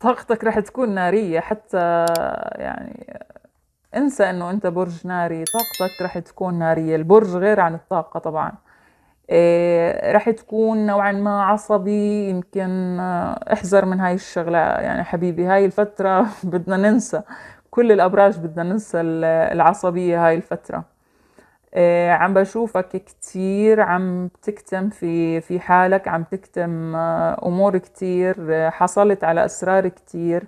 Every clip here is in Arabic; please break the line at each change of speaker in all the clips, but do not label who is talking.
طاقتك راح تكون نارية حتى يعني انسى انه انت برج ناري طاقتك راح تكون نارية البرج غير عن الطاقة طبعا إيه راح تكون نوعا ما عصبي يمكن آه، احذر من هاي الشغلة يعني حبيبي هاي الفترة بدنا ننسى كل الأبراج بدنا ننسى العصبية هاي الفترة آه، عم بشوفك كتير عم تكتم في في حالك عم تكتم آه، امور كتير آه، حصلت على اسرار كتير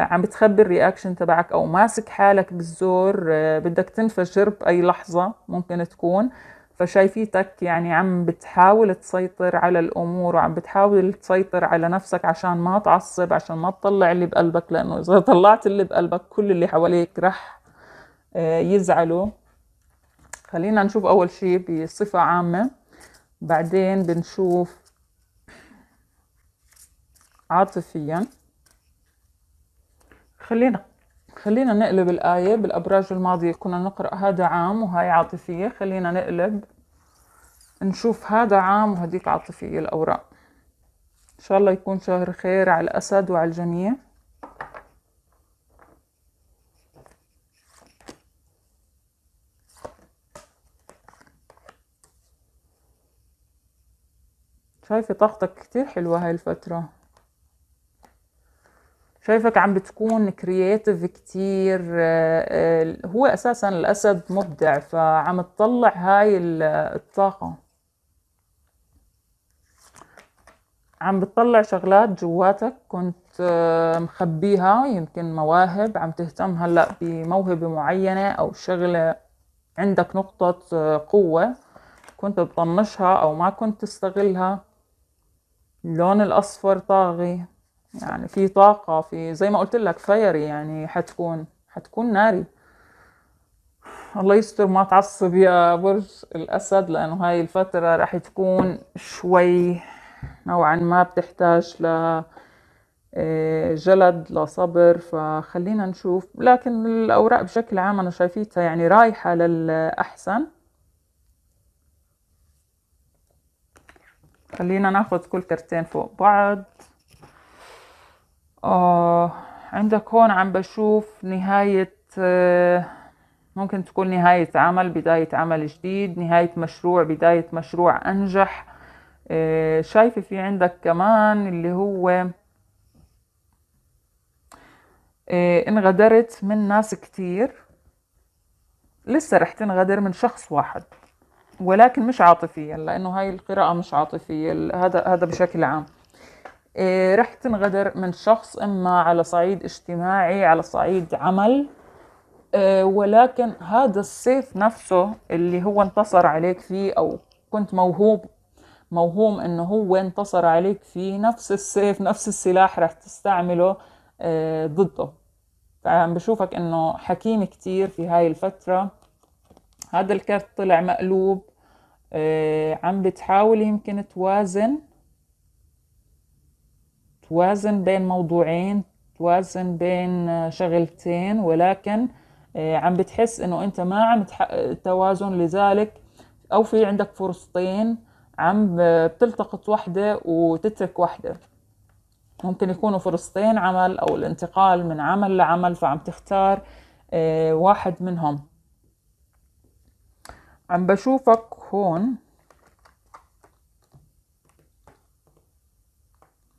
عم بتخبي الرياكشن تبعك او ماسك حالك بالزور بدك تنفجر باي لحظه ممكن تكون فشايفيتك يعني عم بتحاول تسيطر على الامور وعم بتحاول تسيطر على نفسك عشان ما تعصب عشان ما تطلع اللي بقلبك لانه اذا طلعت اللي بقلبك كل اللي حواليك رح يزعلوا خلينا نشوف اول شيء بصفة عامة بعدين بنشوف عاطفيا خلينا خلينا نقلب الآية بالأبراج الماضية كنا نقرأ هذا عام وهاي عاطفية خلينا نقلب نشوف هذا عام وهديك عاطفية الأوراق إن شاء الله يكون شهر خير على الأسد وعلى الجميع شايفة طاقتك كتير حلوة هاي الفترة شايفك عم بتكون كرياتيف كتير آه، آه، هو أساسا الأسد مبدع فعم تطلع هاي الطاقة عم بتطلع شغلات جواتك كنت آه، مخبيها يمكن مواهب عم تهتم هلأ بموهبة معينة أو شغلة عندك نقطة قوة كنت تطنشها أو ما كنت تستغلها اللون الاصفر طاغي يعني في طاقة في زي ما قلت لك فيري يعني حتكون حتكون ناري الله يستر ما تعصب يا برج الأسد لأنه هاي الفترة راح تكون شوي نوعا ما بتحتاج ل آه، جلد لصبر فخلينا نشوف لكن الأوراق بشكل عام أنا شايفيتها يعني رايحة للأحسن خلينا ناخذ كل كرتين فوق بعض آه عندك هون عم بشوف نهاية آه ممكن تكون نهاية عمل بداية عمل جديد نهاية مشروع بداية مشروع أنجح آه شايفة في عندك كمان اللي هو آه انغدرت من ناس كتير لسه رح تنغدر من شخص واحد ولكن مش عاطفيا لانه هاي القراءه مش عاطفيه هذا هذا بشكل عام إيه، رح تنغدر من شخص اما على صعيد اجتماعي على صعيد عمل إيه، ولكن هذا السيف نفسه اللي هو انتصر عليك فيه او كنت موهوب موهوم انه هو انتصر عليك فيه نفس السيف نفس السلاح رح تستعمله إيه، ضده فعم بشوفك انه حكيم كتير في هاي الفترة هذا الكرت طلع مقلوب آه، عم بتحاول يمكن توازن توازن بين موضوعين توازن بين آه، شغلتين ولكن آه، عم بتحس انه انت ما عم تحقق التوازن لذلك او في عندك فرصتين عم بتلتقط واحدة وتترك واحدة ممكن يكونوا فرصتين عمل او الانتقال من عمل لعمل فعم تختار واحد منهم عم بشوفك هون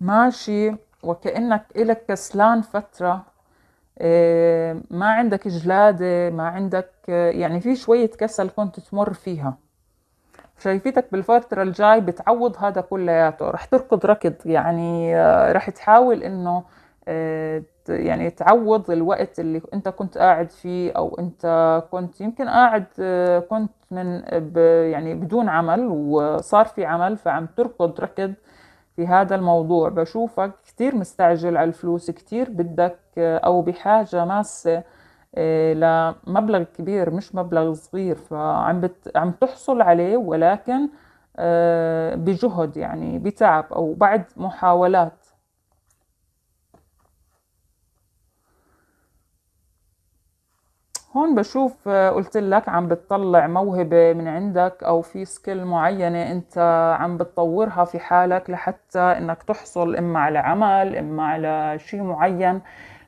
ماشي وكأنك إلك كسلان فترة آه، ما عندك جلادة ما عندك آه، يعني في شوية كسل كنت تمر فيها شايفيتك بالفترة الجاي بتعوض هذا كلياته رح تركض ركض يعني آه، رح تحاول إنه آه، يعني تعوض الوقت اللي انت كنت قاعد فيه او انت كنت يمكن قاعد آه، كنت من يعني بدون عمل وصار في عمل فعم تركض ركض في هذا الموضوع بشوفك كتير مستعجل على الفلوس كتير بدك آه، او بحاجة ماسة لمبلغ كبير مش مبلغ صغير فعم بت عم تحصل عليه ولكن بجهد يعني بتعب او بعد محاولات هون بشوف آه، قلت لك عم بتطلع موهبة من عندك أو في سكيل معينة أنت عم بتطورها في حالك لحتى أنك تحصل إما على عمل إما على شيء معين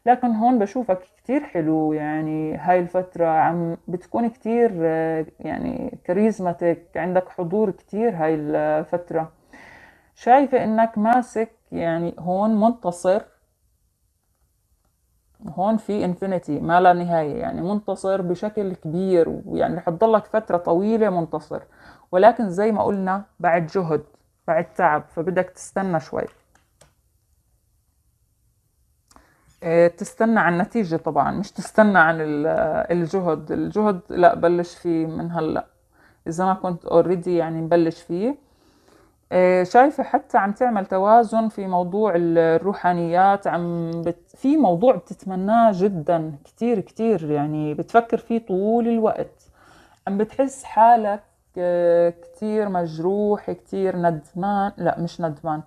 لكن هون بشوفك كتير حلو يعني هاي الفترة عم بتكون كتير آه، يعني كاريزماتيك عندك حضور كتير هاي الفترة شايفة إنك ماسك يعني هون منتصر هون في انفينيتي ما لا نهاية يعني منتصر بشكل كبير ويعني رح تضلك فترة طويلة منتصر ولكن زي ما قلنا بعد جهد بعد تعب فبدك تستنى شوي إيه، تستنى عن النتيجة طبعا مش تستنى عن الجهد الجهد لا بلش فيه من هلأ إذا ما كنت اوريدي يعني مبلش فيه إيه، شايفة حتى عم تعمل توازن في موضوع الروحانيات عم بت في موضوع بتتمناه جدا كتير كتير يعني بتفكر فيه طول الوقت عم بتحس حالك آه، كتير مجروح كتير ندمان لا مش ندمان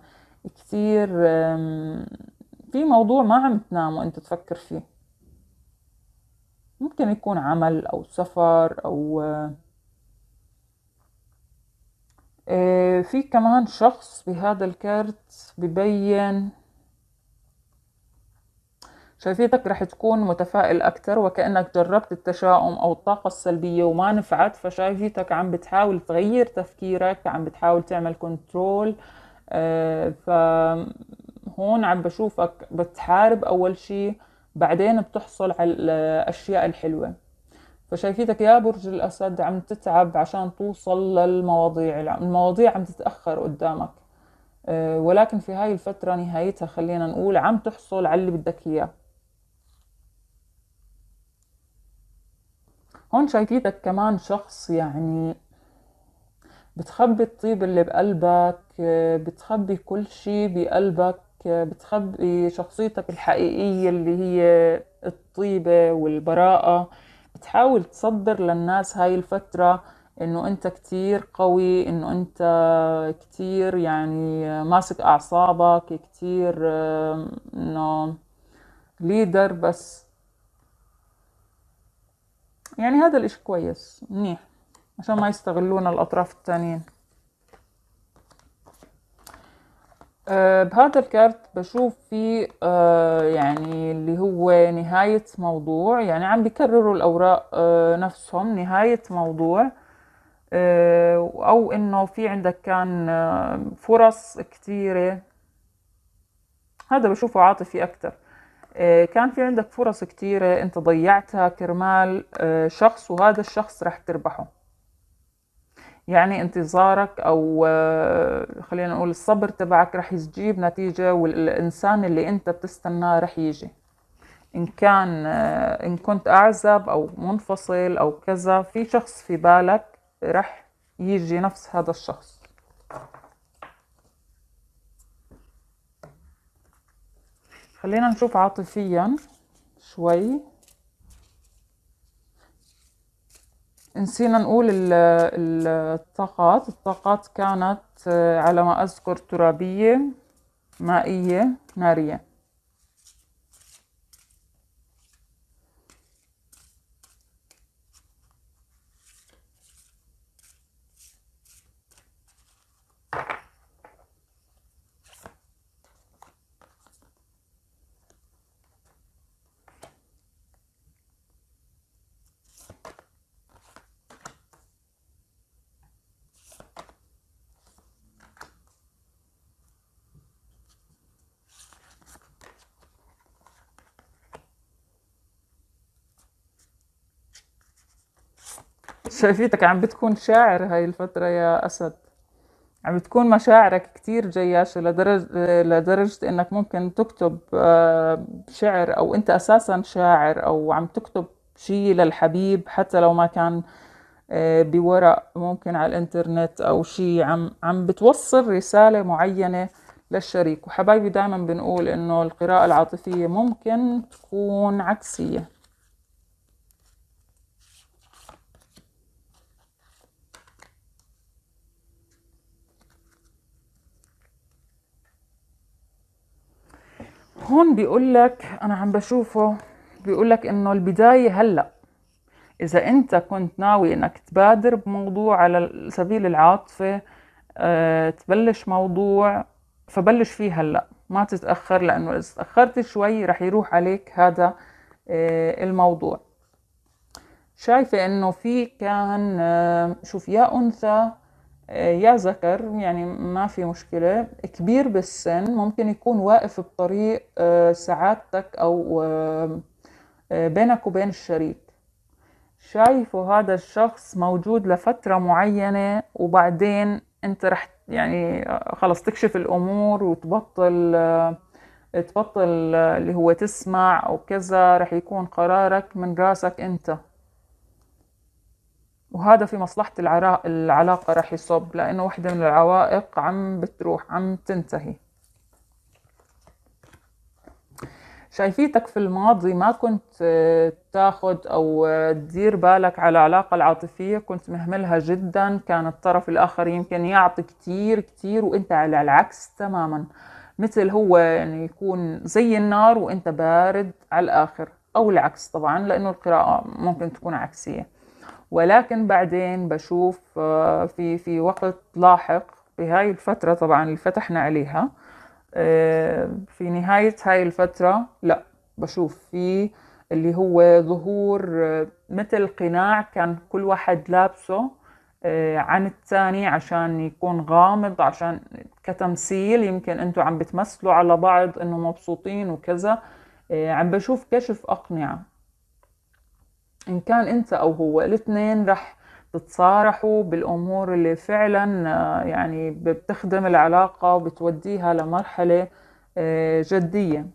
كتير في موضوع ما عم تنام وانت تفكر فيه ممكن يكون عمل او سفر او آه، آه، في كمان شخص بهذا الكرت ببين شايفيتك رح تكون متفائل أكتر وكأنك جربت التشاؤم أو الطاقة السلبية وما نفعت فشايفيتك عم بتحاول تغير تفكيرك عم بتحاول تعمل كنترول آه فهون عم بشوفك بتحارب أول شيء بعدين بتحصل على الأشياء الحلوة فشايفيتك يا برج الأسد عم تتعب عشان توصل للمواضيع المواضيع عم تتأخر قدامك آه، ولكن في هاي الفترة نهايتها خلينا نقول عم تحصل على اللي بدك إياه هون شايفيتك كمان شخص يعني بتخبي الطيب اللي بقلبك بتخبي كل شيء بقلبك بتخبي شخصيتك الحقيقية اللي هي الطيبة والبراءة بتحاول تصدر للناس هاي الفترة انه انت كتير قوي انه انت كتير يعني ماسك اعصابك كتير انه ليدر بس يعني هذا الاشي كويس منيح عشان ما يستغلونا الاطراف التانيين آه، بهذا الكارت بشوف في آه، يعني اللي هو نهاية موضوع يعني عم بكرروا الأوراق آه، نفسهم نهاية موضوع أو إنه في عندك كان فرص كتيرة هذا بشوفه عاطفي أكتر آه، كان في عندك فرص كتيرة انت ضيعتها كرمال آه، شخص وهذا الشخص راح تربحه يعني انتظارك او آه، خلينا نقول الصبر تبعك راح يجيب نتيجة والانسان اللي انت بتستناه راح يجي ان كان ان كنت اعزب او منفصل او كذا في شخص في بالك راح يجي نفس هذا الشخص خلينا نشوف عاطفيا شوي نسينا نقول الطاقات الطاقات كانت آه، على ما أذكر ترابية مائية نارية شايفيتك عم بتكون شاعر هاي الفترة يا أسد عم بتكون مشاعرك كتير جياشة لدرجة, لدرجة إنك ممكن تكتب آه، شعر أو أنت أساسا شاعر أو عم تكتب شي للحبيب حتى لو ما كان آه، بورق ممكن على الانترنت أو شي عم, عم بتوصل رسالة معينة للشريك وحبايبي دائما بنقول إنه القراءة العاطفية ممكن تكون عكسية هون بيقول لك انا عم بشوفه بيقول لك انه البدايه هلا اذا انت كنت ناوي انك تبادر بموضوع على سبيل العاطفه أه، تبلش موضوع فبلش فيه هلا ما تتاخر لانه اذا تاخرت شوي رح يروح عليك هذا أه، الموضوع شايفه انه في كان أه، شوف يا انثى آه، يا ذكر يعني ما في مشكلة كبير بالسن ممكن يكون واقف بطريق آه، سعادتك أو آه، بينك وبين الشريك شايفه هذا الشخص موجود لفترة معينة وبعدين انت رح يعني خلص تكشف الامور وتبطل تبطل اللي هو تسمع او كذا رح يكون قرارك من راسك انت وهذا في مصلحة العلاقة راح يصب لأنه واحدة من العوائق عم بتروح عم تنتهي شايفيتك في الماضي ما كنت آه، تاخد أو آه، تدير بالك على العلاقة العاطفية كنت مهملها جدا كان الطرف الآخر يمكن يعطي كتير كتير وإنت على العكس تماما مثل هو يعني يكون زي النار وإنت بارد على الآخر أو العكس طبعا لأنه القراءة ممكن تكون عكسية ولكن بعدين بشوف آه، في في وقت لاحق بهاي الفترة طبعا اللي فتحنا عليها آه، في نهاية هاي الفترة لا بشوف في اللي هو ظهور آه، مثل قناع كان كل واحد لابسه عن الثاني عشان يكون غامض عشان كتمثيل يمكن انتم عم بتمثلوا على بعض انه مبسوطين وكذا عم بشوف كشف اقنعه إن كان أنت أو هو الاثنين رح تتصارحوا بالأمور اللي فعلا آه، يعني بتخدم العلاقة وبتوديها لمرحلة آه، جدية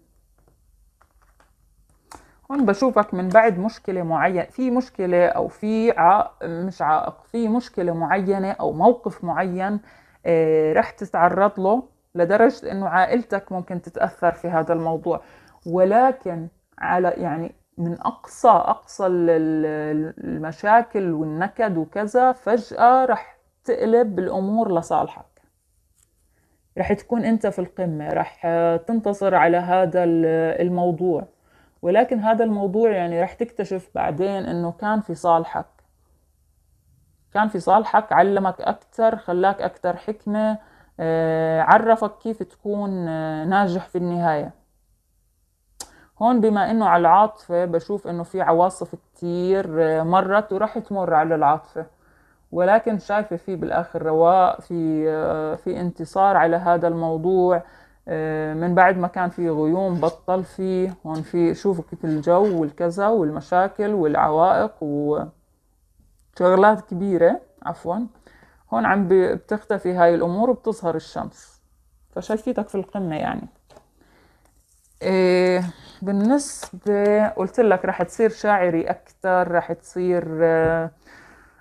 هون بشوفك من بعد مشكلة معينة في مشكلة أو في عائق مش عائق في مشكلة معينة أو موقف معين آه، رح تتعرض له لدرجة أنه عائلتك ممكن تتأثر في هذا الموضوع ولكن على يعني من اقصى اقصى المشاكل والنكد وكذا فجاه رح تقلب الامور لصالحك رح تكون انت في القمه رح تنتصر على هذا الموضوع ولكن هذا الموضوع يعني رح تكتشف بعدين انه كان في صالحك كان في صالحك علمك اكثر خلاك اكثر حكمه آه، عرفك كيف تكون آه، ناجح في النهايه هون بما انه على العاطفة بشوف انه في عواصف كتير آه، مرت وراح تمر على العاطفة ولكن شايفة في بالاخر رواء في آه، في انتصار على هذا الموضوع آه، من بعد ما كان في غيوم بطل فيه هون في شوفوا كيف الجو والكذا والمشاكل والعوائق وشغلات كبيرة عفوا هون عم بتختفي هاي الأمور وبتظهر الشمس فشايفتك في القمة يعني إيه، بالنسبة قلت لك رح تصير شاعري أكثر رح تصير آه،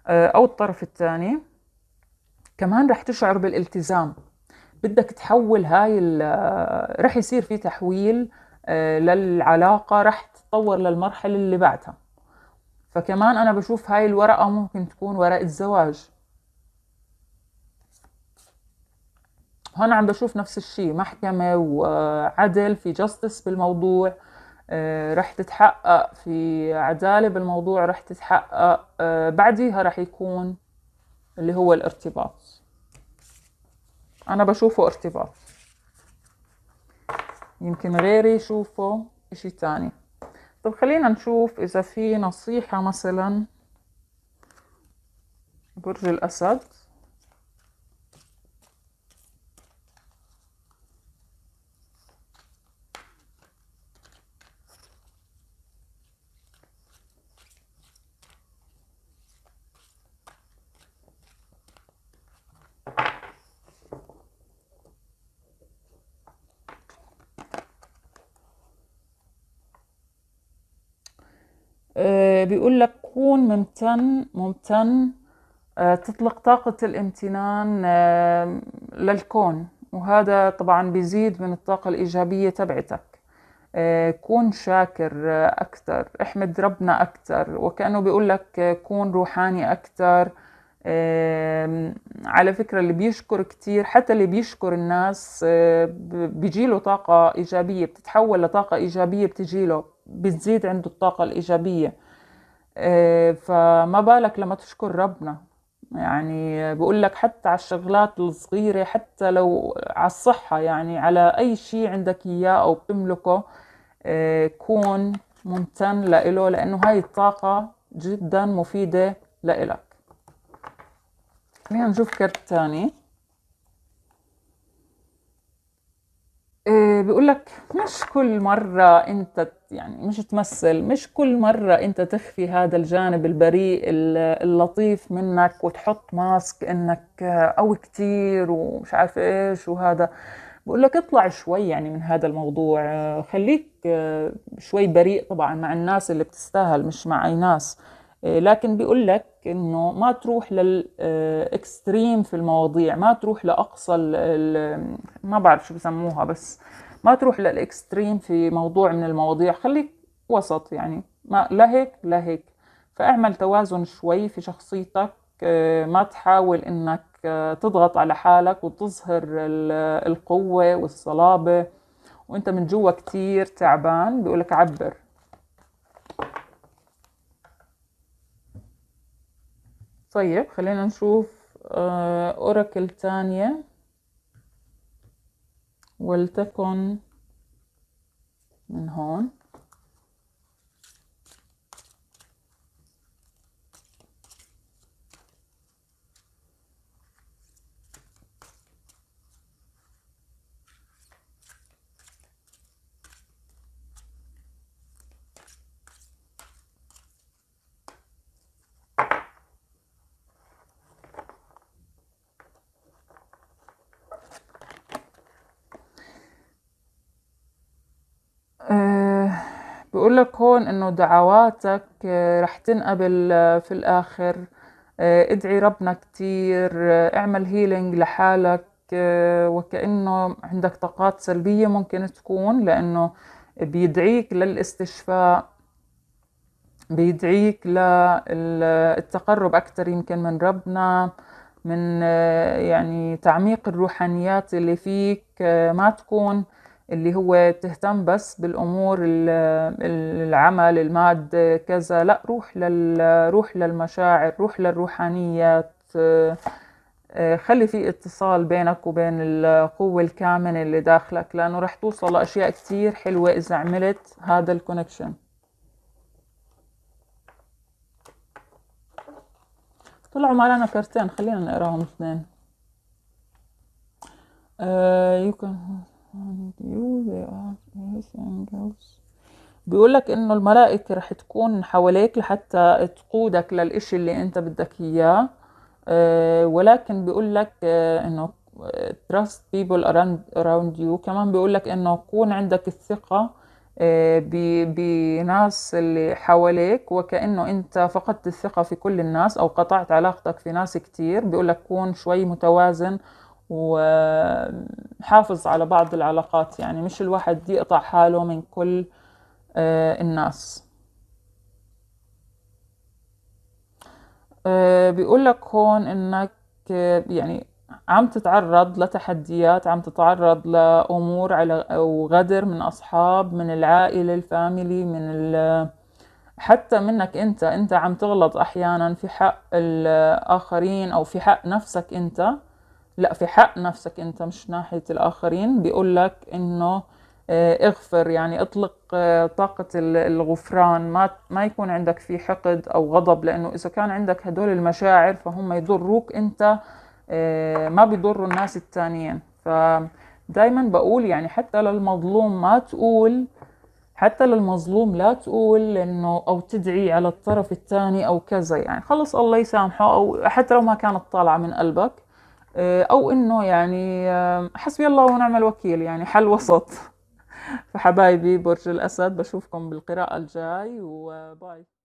آه، أو الطرف الثاني كمان رح تشعر بالالتزام بدك تحول هاي آه، رح يصير في تحويل للعلاقة رح تتطور للمرحلة اللي بعدها فكمان أنا بشوف هاي الورقة ممكن تكون ورقة زواج هون عم بشوف نفس الشيء محكمة وعدل في جاستس بالموضوع آه، رح تتحقق في عدالة بالموضوع رح تتحقق آه، بعديها رح يكون اللي هو الارتباط أنا بشوفه ارتباط يمكن غيري يشوفه اشي تاني طب خلينا نشوف إذا في نصيحة مثلا برج الأسد ممتن ممتن آه، تطلق طاقة الامتنان آه، للكون وهذا طبعا بيزيد من الطاقة الإيجابية تبعتك آه، كون شاكر أكثر احمد ربنا أكثر وكأنه بيقول لك كون روحاني أكثر على فكرة اللي بيشكر كتير حتى اللي بيشكر الناس بيجيله طاقة إيجابية بتتحول لطاقة إيجابية بتجيله بتزيد عنده الطاقة الإيجابية آه، فما بالك لما تشكر ربنا يعني بقول لك حتى على الشغلات الصغيرة حتى لو على الصحة يعني على أي شيء عندك إياه أو بتملكه آه، كون ممتن لإله لأنه هاي الطاقة جدا مفيدة لإلك خلينا نشوف كرت تاني آه، بيقول لك مش كل مرة أنت يعني مش تمثل مش كل مرة أنت تخفي هذا الجانب البريء اللطيف منك وتحط ماسك إنك آه، قوي كتير ومش عارف إيش وهذا بقول لك اطلع شوي يعني من هذا الموضوع آه، خليك شوي بريء طبعا مع الناس اللي بتستاهل مش مع أي ناس آه، لكن بيقول لك انه ما تروح للاكستريم آه، في المواضيع ما تروح لاقصى ما بعرف شو بسموها بس ما تروح للاكستريم في موضوع من المواضيع خليك وسط يعني ما لا هيك لا هيك فاعمل توازن شوي في شخصيتك آه، ما تحاول انك تضغط على حالك وتظهر القوة والصلابة وانت من جوا كتير تعبان بيقولك عبر طيب خلينا نشوف آه، أوراكل تانية ولتكن من هون بيقول لك هون انه دعواتك آه، رح تنقبل آه، في الاخر آه، ادعي ربنا كتير اعمل هيلينج لحالك وكأنه عندك طاقات سلبية ممكن تكون لأنه بيدعيك للاستشفاء بيدعيك للتقرب اكتر يمكن من ربنا من يعني تعميق الروحانيات اللي فيك ما تكون اللي هو تهتم بس بالامور العمل الماده كذا لا روح لل روح للمشاعر روح للروحانيات آه، خلي في اتصال بينك وبين القوة الكامنة اللي داخلك لأنه رح توصل لأشياء كتير حلوة إذا عملت هذا الكونكشن طلعوا معنا كرتين خلينا نقراهم اثنين آه، إيه، لك انه الملائكة رح تكون حواليك لحتى تقودك للإشي اللي انت بدك اياه آه، ولكن لك آه، انه trust people around, around you كمان لك انه يكون عندك الثقة آه، بناس اللي حواليك وكأنه انت فقدت الثقة في كل الناس او قطعت علاقتك في ناس كتير لك كون شوي متوازن وحافظ على بعض العلاقات يعني مش الواحد يقطع حاله من كل آه، الناس آه، بيقول لك هون انك آه، يعني عم تتعرض لتحديات عم تتعرض لأمور على وغدر من أصحاب من العائلة الفاميلي من ال حتى منك أنت أنت عم تغلط أحيانا في حق الآخرين أو في حق نفسك أنت لا في حق نفسك انت مش ناحية الاخرين بيقول لك انه آه، اغفر يعني اطلق آه، طاقة الغفران ما ما يكون عندك في حقد او غضب لانه اذا كان عندك هدول المشاعر فهم يضروك انت آه، ما بيضروا الناس التانيين فدايما بقول يعني حتى للمظلوم ما تقول حتى للمظلوم لا تقول انه او تدعي على الطرف الثاني او كذا يعني خلص الله يسامحه او حتى لو ما كانت طالعه من قلبك آه، او انه يعني آه، حسبي الله ونعم الوكيل يعني حل وسط فحبايبي برج الاسد بشوفكم بالقراءه الجاي وباي